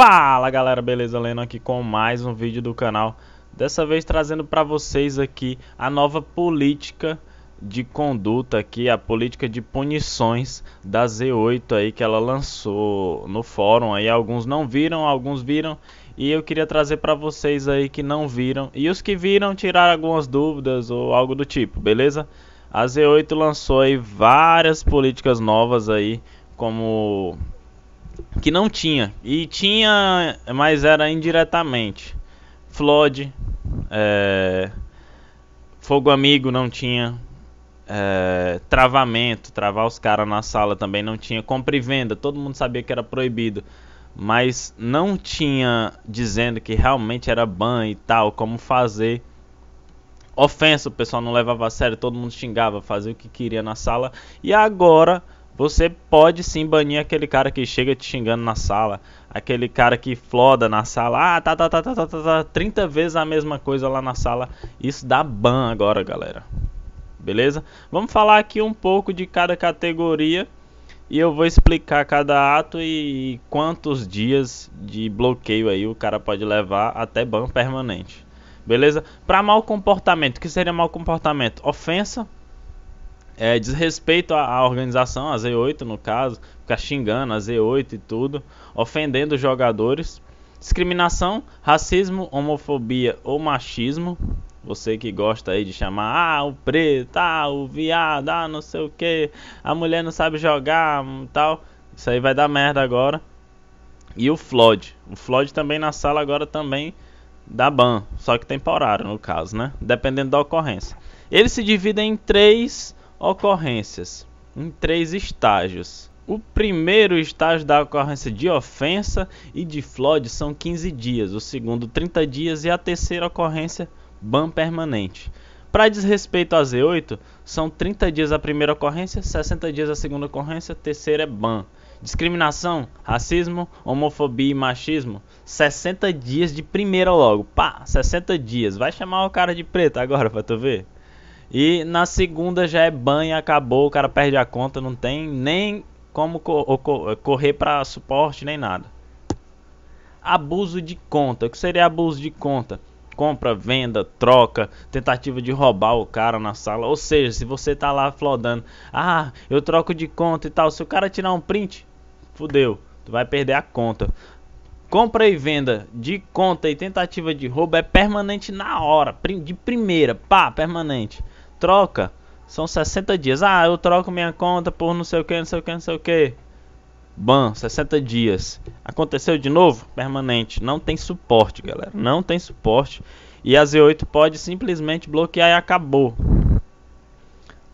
Fala galera, beleza? Leno aqui com mais um vídeo do canal. Dessa vez trazendo para vocês aqui a nova política de conduta aqui, a política de punições da Z8 aí que ela lançou no fórum aí. Alguns não viram, alguns viram e eu queria trazer para vocês aí que não viram e os que viram tirar algumas dúvidas ou algo do tipo, beleza? A Z8 lançou aí várias políticas novas aí como que não tinha. E tinha, mas era indiretamente. Flood, é, Fogo Amigo não tinha. É, travamento, travar os caras na sala também não tinha. Compra e venda, todo mundo sabia que era proibido. Mas não tinha dizendo que realmente era ban e tal, como fazer. Ofensa, o pessoal não levava a sério, todo mundo xingava, fazia o que queria na sala. E agora você pode sim banir aquele cara que chega te xingando na sala, aquele cara que floda na sala, ah, tá, tá, tá, tá, tá, tá, tá 30 vezes a mesma coisa lá na sala. Isso dá ban agora, galera. Beleza? Vamos falar aqui um pouco de cada categoria e eu vou explicar cada ato e quantos dias de bloqueio aí o cara pode levar até ban permanente. Beleza? Para mau comportamento, o que seria mau comportamento? Ofensa é, desrespeito à, à organização, a Z8 no caso, ficar xingando a Z8 e tudo, ofendendo os jogadores. Discriminação, racismo, homofobia ou machismo. Você que gosta aí de chamar, ah, o preto, ah, o viado, ah, não sei o que, a mulher não sabe jogar, hum, tal. Isso aí vai dar merda agora. E o Floyd. O Floyd também na sala agora também dá ban, só que temporário no caso, né? Dependendo da ocorrência. Eles se dividem em três ocorrências em três estágios. O primeiro estágio da ocorrência de ofensa e de flode são 15 dias, o segundo 30 dias e a terceira ocorrência ban permanente. Para desrespeito a Z8, são 30 dias a primeira ocorrência, 60 dias a segunda ocorrência, terceira é ban. Discriminação, racismo, homofobia e machismo, 60 dias de primeira logo. Pá, 60 dias. Vai chamar o cara de preto agora pra tu ver. E na segunda já é banha, acabou, o cara perde a conta, não tem nem como co co correr para suporte nem nada. Abuso de conta. O que seria abuso de conta? Compra, venda, troca, tentativa de roubar o cara na sala. Ou seja, se você tá lá flodando, ah, eu troco de conta e tal. Se o cara tirar um print, fudeu, tu vai perder a conta. Compra e venda de conta e tentativa de roubo é permanente na hora, de primeira, pá, permanente troca, são 60 dias. Ah, eu troco minha conta por não sei o que, não sei o que, não sei o que. Ban, 60 dias. Aconteceu de novo? Permanente. Não tem suporte, galera. Não tem suporte. E a Z8 pode simplesmente bloquear e acabou.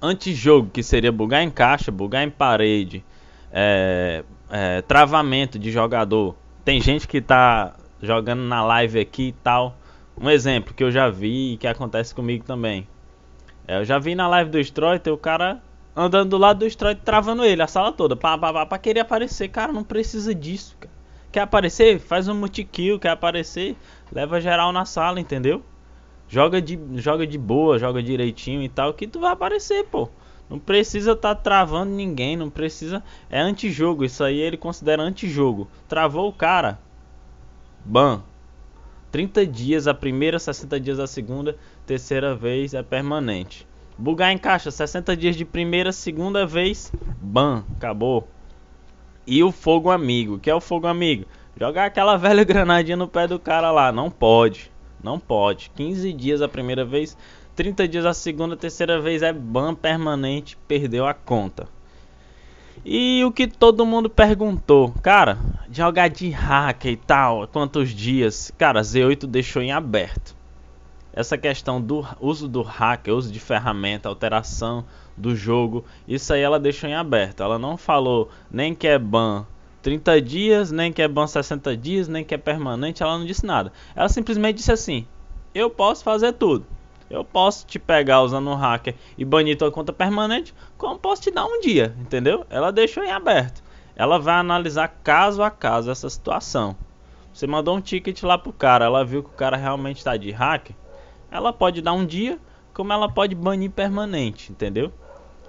Antijogo, que seria bugar em caixa, bugar em parede, é, é, travamento de jogador. Tem gente que tá jogando na live aqui e tal. Um exemplo que eu já vi e que acontece comigo também. É, eu já vi na live do Stroiter o cara andando do lado do Stroiter, travando ele, a sala toda. Pá, pá, pá, pra querer aparecer. Cara, não precisa disso, cara. Quer aparecer? Faz um multi-kill. Quer aparecer? Leva geral na sala, entendeu? Joga de, joga de boa, joga direitinho e tal, que tu vai aparecer, pô. Não precisa estar tá travando ninguém, não precisa. É antijogo, isso aí ele considera antijogo. Travou o cara. Ban. 30 dias a primeira, 60 dias a segunda, terceira vez é permanente. Bugar em caixa, 60 dias de primeira, segunda vez, ban, acabou. E o fogo amigo, que é o fogo amigo? Jogar aquela velha granadinha no pé do cara lá, não pode, não pode. 15 dias a primeira vez, 30 dias a segunda, terceira vez é ban permanente, perdeu a conta. E o que todo mundo perguntou, cara, jogar de hacker e tal, quantos dias? Cara, Z8 deixou em aberto. Essa questão do uso do hacker, uso de ferramenta, alteração do jogo, isso aí ela deixou em aberto. Ela não falou nem que é ban 30 dias, nem que é ban 60 dias, nem que é permanente, ela não disse nada. Ela simplesmente disse assim: "Eu posso fazer tudo. Eu posso te pegar usando um hacker e banir tua conta permanente, como posso te dar um dia", entendeu? Ela deixou em aberto ela vai analisar caso a caso essa situação. Você mandou um ticket lá pro cara, ela viu que o cara realmente está de hack, ela pode dar um dia, como ela pode banir permanente, entendeu?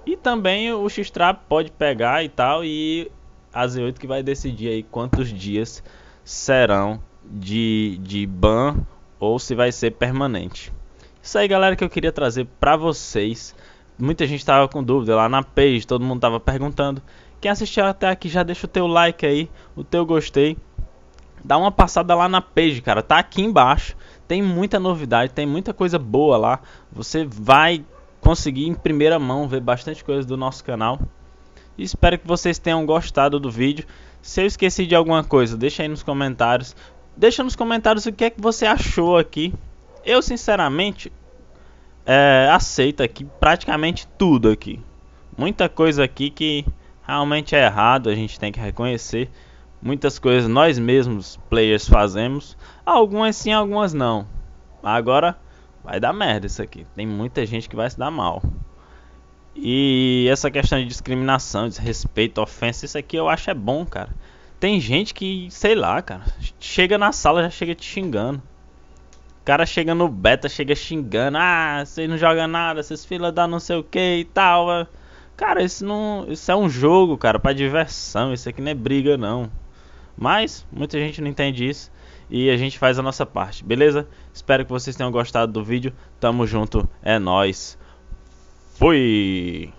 E também o Xtrap pode pegar e tal e a Z8 que vai decidir aí quantos dias serão de, de ban ou se vai ser permanente. Isso aí, galera, que eu queria trazer para vocês. Muita gente tava com dúvida lá na page, todo mundo tava perguntando. Quem assistiu até aqui já deixa o teu like aí, o teu gostei. Dá uma passada lá na page, cara. Tá aqui embaixo. Tem muita novidade, tem muita coisa boa lá. Você vai conseguir em primeira mão ver bastante coisa do nosso canal. Espero que vocês tenham gostado do vídeo. Se eu esqueci de alguma coisa, deixa aí nos comentários. Deixa nos comentários o que é que você achou aqui. Eu, sinceramente, é, aceito aqui praticamente tudo aqui. Muita coisa aqui que realmente é errado, a gente tem que reconhecer. Muitas coisas nós mesmos, players, fazemos. Algumas sim, algumas não. Agora vai dar merda isso aqui. Tem muita gente que vai se dar mal. E essa questão de discriminação, desrespeito, ofensa, isso aqui eu acho é bom, cara. Tem gente que, sei lá, cara, chega na sala já chega te xingando. O cara chega no beta, chega xingando, ah, vocês não jogam nada, vocês fila dá não sei o que e tal. Cara, isso não, isso é um jogo, cara, para diversão, isso aqui não é briga não. Mas muita gente não entende isso e a gente faz a nossa parte, beleza? Espero que vocês tenham gostado do vídeo. Tamo junto, é nós. Fui.